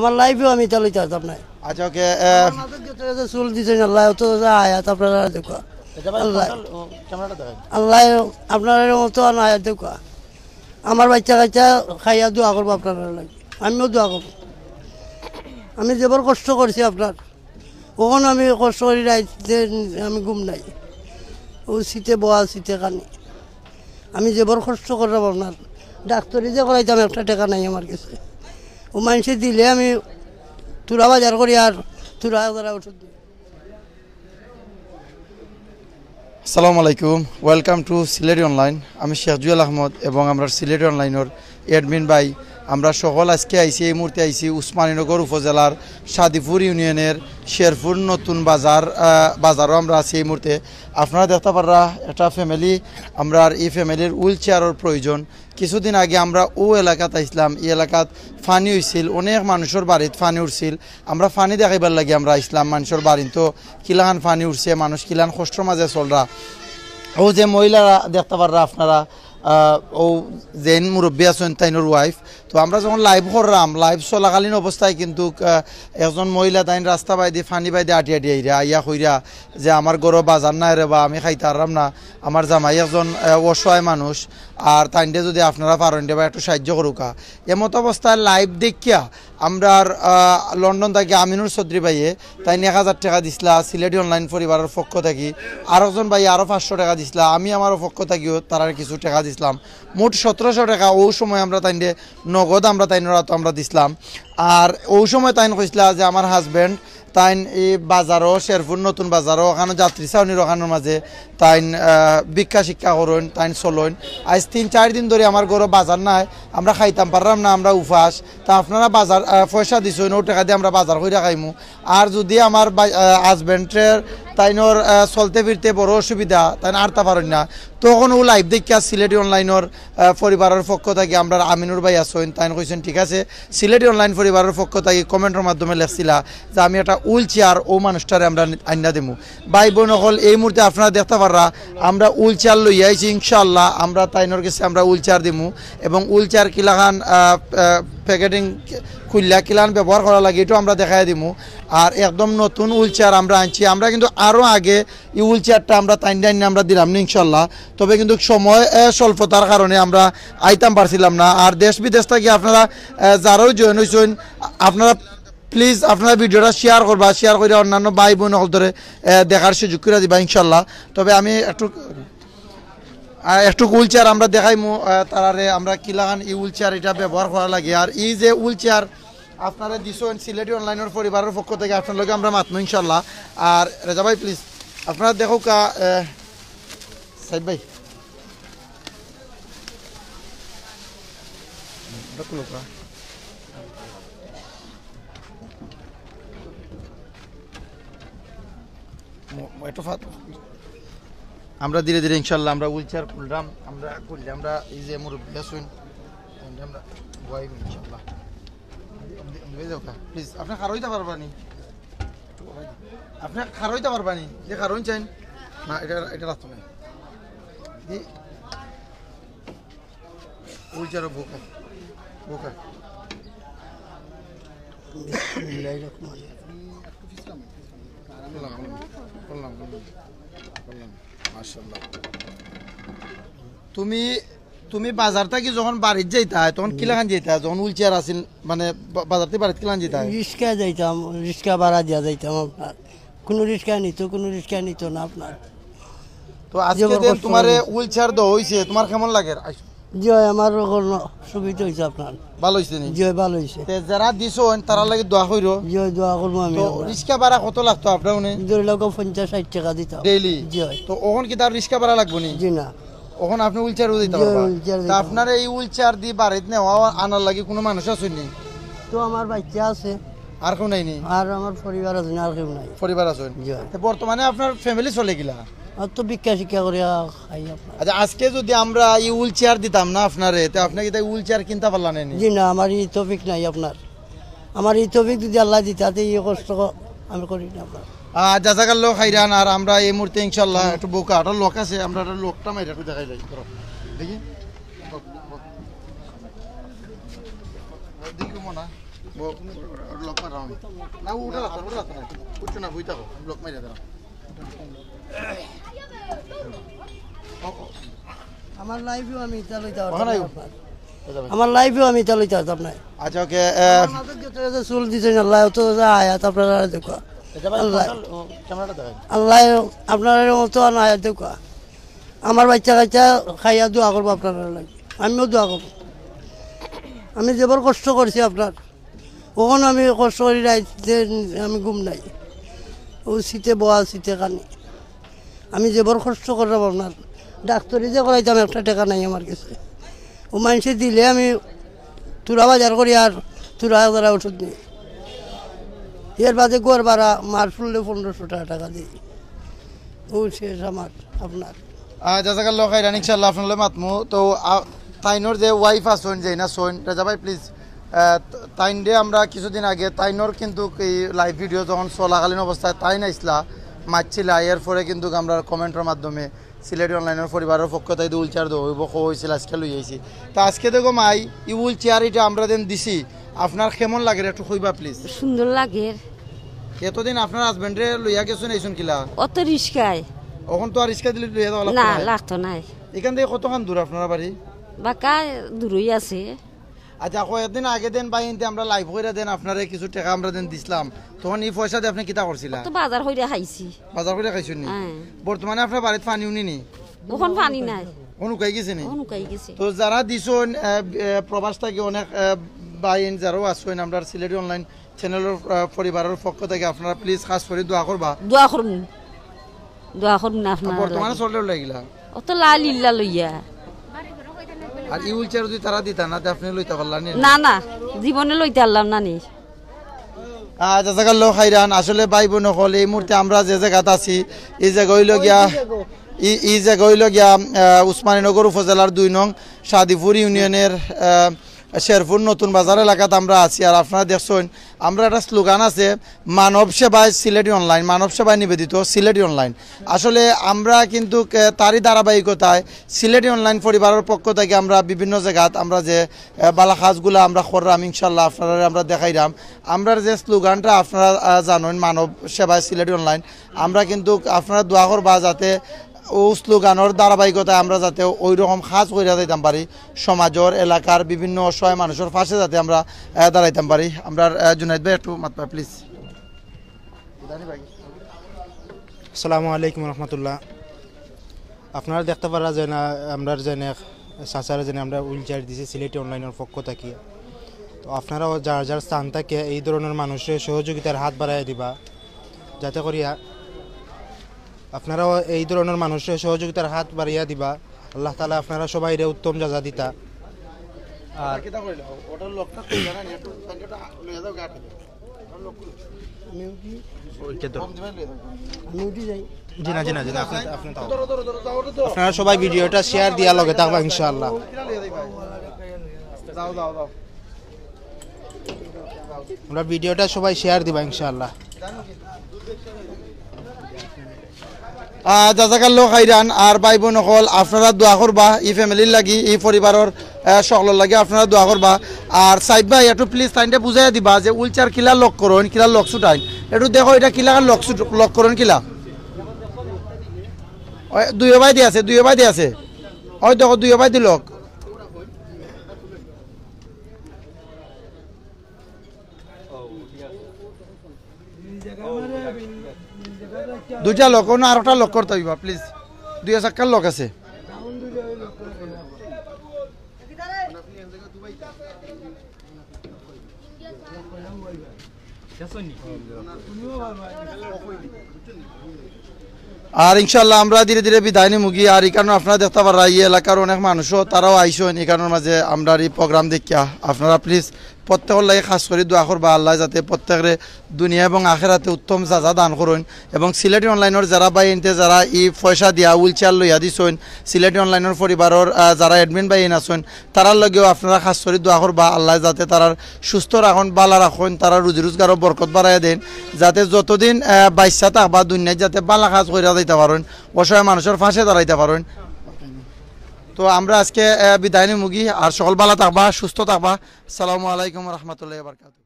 আমার লাইফে আমি চালিত আছি আপনার আচ্ছা ওকে চুল দিচ্ছেন আল্লাহ তো আয়া তো আপনারা দেখো আল্লাহ আপনার মতো আয়া দেখো আমার বাচ্চা কাচ্চা খাইয়া দোয়া করবো আপনারা আমিও দোয়া করবো আমি যেবার কষ্ট করছি আপনার কখন আমি কষ্ট করি রাইতে আমি ঘুম নাই ও শীতে বয়া শীতে কানি আমি যেবার কষ্ট করলাম আপনার ডাক্তারি যে করাইতাম একটা টেকা নাই আমার কাছে ও মানুষে দিলে আমি তুরা বাজার করি আর তুরা করা ওষুধ দিই আসসালামু আলাইকুম ওয়েলকাম টু সিলেটি অনলাইন আমি শেখ জুয়েল আহমদ এবং আমরা সিলেটি অনলাইনের এডমিন বাই আমরা সকল আজকে আইসি এই মুহূর্তে আইসি উসমানীনগর উপজেলার সাদিপুর ইউনিয়নের শেরপুর নতুন বাজার বাজারও আমরা আছি এই মুহূর্তে আপনারা দেখতে পাররা একটা ফ্যামিলি আমরা এই ফ্যামিলির হুইল চেয়ারের প্রয়োজন কিছুদিন আগে আমরা ও এলাকাত আইসলাম এই এলাকাত ফানি হয়েছিল অনেক মানুষের বাড়িত ফানি উঠছিল আমরা ফানি দেখাইবার লাগে আমরা ইসলাম মানুষের বাড়ি তো কিলাহান ফানি উঠছে মানুষ কিলাহান কষ্টর মাঝে চলরা ও যে মহিলারা দেখতে পাররা আপনারা ও জেন মুরব্বী আছেন তাইনোর ওয়াইফ তো আমরা যখন লাইভ করলাম লাইভ চলাকালীন অবস্থায় কিন্তু একজন মহিলা তাই রাস্তা বাইদি ফানি বাইদি আটি আটি আইরা আইয়া কইরা যে আমার গরো বাজার নাই রে বা আমি খাইতে আরাম না আমার জামাই একজন অসহায় মানুষ আর তাইন্ডে যদি আপনারা পারেন বা একটু সাহায্য করুকা এমত অবস্থায় লাইভ দেখিয়া আমরা লন্ডন থাকি আমিনুর চৌধুরী ভাইয়ে তাই এক হাজার টাকা দিছিলা সিলেটি অনলাইন পরিবারের পক্ষ থাকি আরেকজন ভাই আরও পাঁচশো টাকা দিছিলা আমি আমারও পক্ষ থাকিও তারা কিছু টাকা দিছিলাম মোট সতেরোশো টাকা ও সময় আমরা তাইন্ডে নগদ আমরা তাই রাত আমরা দিছিলাম আর ওই সময় তাইন কইসলা যে আমার হাজব্যান্ড তাইন এই বাজারও শেরপুর নতুন বাজারও ওখানে যাত্রী চাউনির ওখানোর মাঝে তাইন ভিক্ষা শিক্ষা করুন তাইন চলুন আজ তিন চার দিন ধরে আমার গরো বাজার নাই আমরা খাইতাম পারলাম না আমরা উপাস তা আপনারা বাজার পয়সা দিছুন ও টাকা দিয়ে আমরা বাজার করে খাইমু আর যদি আমার হাজব্যান্ডের তাইনোর চলতে ফিরতে বড় অসুবিধা তাই তা পারেন না তখন ও লাইভ দেখিয়া সিলেটি অনলাইনের পরিবারের পক্ষ থাকি আমরা আমিনুর ভাই আসইন তাই কইছেন ঠিক আছে সিলেটি অনলাইন পরিবারের পক্ষ থাকি কমেন্টের মাধ্যমে লেখছিলা যে আমি একটা উল চেয়ার ও মানুষটারে আমরা আইনা দেবো ভাই বোন হল এই মুহূর্তে আপনারা দেখতে পাররা আমরা উল চেয়ার লইয়া আইছি ইনশাল্লাহ আমরা তাইনোর কাছে আমরা উল চেয়ার দিমু এবং উল চেয়ার কিলাখান প্যাকেটিং খুললা কিলান ব্যবহার করা লাগে এটাও আমরা দেখাই দিমু আর একদম নতুন উলচেয়ার আমরা আনছি আমরা কিন্তু আরও আগে এই উলচেয়ারটা আমরা টাইন টাইন আমরা দিলাম ইনশাল্লাহ তবে কিন্তু সময় স্বল্পতার কারণে আমরা আইতাম পারছিলাম না আর দেশ বিদেশ থেকে আপনারা যারাও জয়েন হয়েছেন আপনারা প্লিজ আপনারা ভিডিওটা শেয়ার করবা শেয়ার করে অন্যান্য ভাই বোন ধরে দেখার সুযোগ করে দিবা ইনশাল্লাহ তবে আমি একটু একটু হুইল চেয়ার আমরা দেখাই তারারে আমরা কিলাহান ই হুইল চেয়ার এটা ব্যবহার করা লাগে আর ই যে হুইল চেয়ার আপনারা দিছেন সিলেটি অনলাইনের পরিবারের পক্ষ থেকে আপনার লগে আমরা মাতমু ইনশাল্লাহ আর রেজা ভাই প্লিজ আপনারা দেখো কা সাহেব ভাই এটা আমরা ধীরে ধীরে ইনশাল্লাহ আমরা উইলচেয়ার খুললাম আমরা খুললে আমরা এই যে মুরব্বী আসুন আমরা ইনশাল্লাহ প্লিজ পারবানি পারবানি চাইন না এটা এটা তুমি তুমি বাজার থেকে যখন বাড়িতে যাইতা তখন কিলাখান যাইতা যখন হুইলচেয়ার আছিল মানে বাজার থেকে বাড়িতে কিলান যাইতা রিক্সা যাইতাম রিক্সা ভাড়া দিয়া যাইতাম আপনার কোনো রিক্সা নিত কোনো রিক্সা নিত না আপনার তো আজকে তোমার হুইলচেয়ার দেওয়া হয়েছে তোমার কেমন লাগে জি আমার কোনো সুবিধা হয়েছে আপনার ভালো হয়েছে নি ভালো হয়েছে যারা দিছো তারা দোয়া দোয়া করবো আমি রিক্সা ভাড়া কত লাগতো আপনার উনি ধরে লাগো পঞ্চাশ ষাট টাকা দিতাম ডেইলি জি তো ওখন কি তার রিক্সা ভাড়া লাগবো নি জি না ওখন আপনি উইলচেয়ার দিতে পারবেন আপনার এই উইলচেয়ার দি বাড়িতে নেওয়া আনার লাগি কোনো মানুষ আছে নি তো আমার বাচ্চা আছে আর কেউ নাই নি আর আমার পরিবার আছে আর কেউ নাই পরিবার আছে বর্তমানে আপনার ফ্যামিলি চলে গিলা আর তো ভিক্ষা শিক্ষা করে আজকে যদি আমরা এই উল চেয়ার দিতাম না আপনারে তো আপনি কি তাই চেয়ার কিনতে পারলেন জি না আমার এই নাই আপনার আমার এই তফিক যদি আল্লাহ দিতাতে এই কষ্ট আমি না আপনার জাজাকার লোক হাইরান আর এই মুহূর্তে ইনশাল্লাহ একটু বোকা লোক আছে আমরা উঠা উঠা না উঠছো না বুঝতে লোক মাইরা দাঁড়া আমার লাইফেও আমি চালাইতে আমি আচ্ছা, চুল দিছে আপনার আমার বাচ্চা কাচ্চা খাইয়া দোয়া করবো আপনার আমিও দোয়া করবো আমি যেবার কষ্ট করছি আপনার কখনো আমি কষ্ট করি আমি ঘুম নাই ও শীতে বয়া শীতে কানি আমি যে বড় কষ্ট করব আপনার ডাক্তারি যে করাইতাম একটা টাকা নাই আমার কাছে ও মানুষে দিলে আমি তুরা বাজার করি আর তুরা করা ওষুধ নিই এর বাদে গোয়ার বাড়া মার ফুললে পনেরোশো টাকা টাকা দিই ও শেষ আমার আপনার জাজাকার আপনার মাতমু তো তাইনোর যে ওয়াইফ আসন যে না সোন রাজা ভাই প্লিজ তাইন দিয়ে আমরা কিছুদিন আগে তাইনর কিন্তু এই লাইভ ভিডিও যখন চলাকালীন অবস্থায় তাইন আইসলা মাতছিল আইয়ের পরে কিন্তু আমরা কমেন্টের মাধ্যমে সিলেটি অনলাইনের পরিবারের পক্ষ তাই উল চেয়ার দেবো হয়েছিল আজকে লই আইছি তা আজকে দেখো মাই ই উল চেয়ার এটা আমরা দেন দিছি আপনার কেমন লাগে একটু কইবা প্লিজ সুন্দর লাগে এতদিন আপনার হাজবেন্ডে লইয়া গেছেন এইসুন কিলা অত রিস্কায় এখন তো আর রিস্কা দিলে লইয়া দেওয়া না লাগতো নাই এখান থেকে কতখান দূর আপনার বাড়ি বাকা দূরই আছে আচ্ছা কয়েকদিন আগে দেন বা ইনতে আমরা লাইভ কইরা দেন আপনারে কিছু টাকা আমরা দেন দিছিলাম তখন এই পয়সা দিয়ে আপনি কিতা করছিলা তো বাজার কইরা খাইছি বাজার কইরা খাইছুন নি হ্যাঁ। বর্তমানে আপনার বাড়িত পানি উনি নি ওখন পানি নাই কোন উকাই গেছে নি কোন উকাই গেছে তো যারা দিছেন প্রবাস থেকে অনেক বাইন যারাও আসছেন আমরা সিলেটি অনলাইন চ্যানেলের পরিবারের পক্ষ থেকে আপনারা প্লিজ খাস করে দোয়া করবা দোয়া করুন দোয়া করুন আপনারা বর্তমানে চলে লাগিলা অত লাল ইল্লা লইয়া আর যদি তারা দিতা না আপনি লইতে না না জীবনে লইতে পারলাম না নি হাইরান আসলে ভাই বোন হল এই মুহূর্তে আমরা যে জায়গাতে আছি এই জায়গা হইল গিয়া ই জায়গা হইল গিয়া উসমানীনগর উপজেলার দুই নং সাদিপুর ইউনিয়নের শেরপুর নতুন বাজার এলাকাতে আমরা আছি আর আপনারা দেখছেন আমরা একটা স্লোগান আছে মানব সেবায় সিলেটি অনলাইন মানব সেবায় নিবেদিত সিলেটি অনলাইন আসলে আমরা কিন্তু তারই ধারাবাহিকতায় সিলেটি অনলাইন পরিবারের পক্ষ থেকে আমরা বিভিন্ন জায়গাত আমরা যে বালা কাজগুলো আমরা করলাম ইনশাল্লাহ আপনারা আমরা দেখাইলাম আমরা যে স্লোগানটা আপনারা জানেন মানব সেবায় সিলেটি অনলাইন আমরা কিন্তু আপনারা দোয়া করবা যাতে ও স্লোগানোর ধারাবাহিকতায় আমরা যাতে ওই রকম সাজ করে যাইতাম পারি সমাজের এলাকার বিভিন্ন অসহায় মানুষের পাশে যাতে আমরা দাঁড়াইতাম পারি আমরা জুনাইদ ভাই একটু মাত্র প্লিজ আসসালামু আলাইকুম রহমতুল্লাহ আপনারা দেখতে পারা যে না আমরা যে সাঁচারে যে আমরা হুইল চেয়ার দিছি সিলেটি অনলাইনের পক্ষ থাকি তো আপনারাও যার যার স্থান থাকে এই ধরনের মানুষের সহযোগিতার হাত বাড়াই দিবা যাতে করিয়া আপনারাও এই ধরনের মানুষের সহযোগিতার হাত বাড়িয়া দিবা আল্লাহ তালা আপনারা সবাই উত্তম যাজা দিতা আর সবাই ভিডিওটা শেয়ার দিয়া লগে থাকবা ইনশাআল্লাহ আমরা ভিডিওটা সবাই শেয়ার দিবা ইনশাআল্লাহ জাজাকাল্লো খাইরান আর ভাই বোন সকল আপনারা দোয়া করবা ই ফ্যামিলির লাগি ই পরিবারের সকলের লাগি আপনারা দোয়া করবা আর সাইব ভাই একটু প্লিজ টাইমটা বুঝাই দিবা যে উলচার কিলা লক করুন কিলা লক ছুটাইন একটু দেখো এটা কিলা লক লক করুন কিলা দুই বাই দিয়ে আছে দুই বাই দিয়ে আছে ওই দেখো দুই বাই দি লক দুইটা লোক না একটা লোক করতে হইবা প্লিজ দুই চাক্কার লোক আছে আর ইনশাল্লাহ আমরা ধীরে ধীরে বিদায় নিমু গিয়ে আর কারণে আপনারা দেখতে পারা এই এলাকার অনেক মানুষও তারাও আইসেন কারণের মাঝে আমরা এই প্রোগ্রাম দেখিয়া আপনারা প্লিজ প্রত্যেকের লাগে খাস করে দোয়া করবা আল্লাহ যাতে প্রত্যেকের দুনিয়া এবং আখেরাতে উত্তম যা দান করুন এবং সিলেটি অনলাইনের যারা বা এনতে যারা ই পয়সা দিয়া হুইল চেয়ার লইয়া দিছেন সিলেটি অনলাইনের পরিবারের যারা এডমিন বা এন আছেন তারার লগেও আপনারা খাস করে দোয়া করবা আল্লাহ যাতে তারার সুস্থ রাখুন বালা রাখুন তারা রুজি রোজগারও বরকত বাড়াই দেন যাতে যতদিন বাইসা বা দুনিয়ায় যাতে বালা কাজ করে দিতে পারেন অসহায় মানুষের ফাঁসে দাঁড়াইতে পারেন তো আমরা আজকে বিদায় মুগি আর সকল ভালো থাকবা সুস্থ থাকবা সালামু আলাইকুম রহমতুল্লাহ